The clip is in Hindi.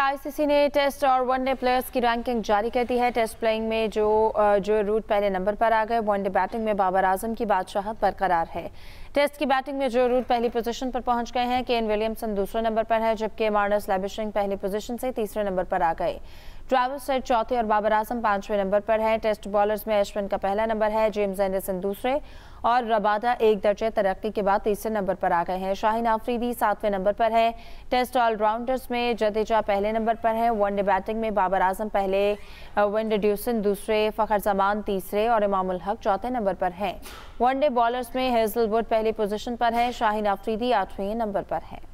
आईसीसी ने टेस्ट और वनडे प्लेयर्स की रैंकिंग जारी कर दी है टेस्ट प्लेइंग में जो जो रूट पहले नंबर पर आ गए वनडे बैटिंग में बाबर आजम की बादशाह बरकरार है टेस्ट की बैटिंग में जो रूट पहली पोजीशन पर पहुंच गए हैं केन विलियमसन दूसरे नंबर पर है जबकि मार्नस लेबिशिंग पहली पोजीशन से तीसरे नंबर पर आ गए ट्रेविस सेट चौथे और बाबर आजम पांचवें नंबर पर हैं टेस्ट बॉलर्स में एशविन का पहला नंबर है जेम्स एंडरसन दूसरे और रबादा एक दर्जे तरक्की के बाद तीसरे नंबर पर आ गए हैं शाहिन आफरीदी सातवें नंबर पर है टेस्ट ऑलराउंडर्स में जदेजा पहले नंबर पर है वनडे बैटिंग में बाबर आजम पहले विंड ड्यूसन दूसरे फ़खर जमान तीसरे और इमामुल हक चौथे नंबर पर हैं वनडे बॉलर्स में हेजलवुड पहली पोजीशन पर हैं शाहिन आफरीदी आठवें नंबर पर हैं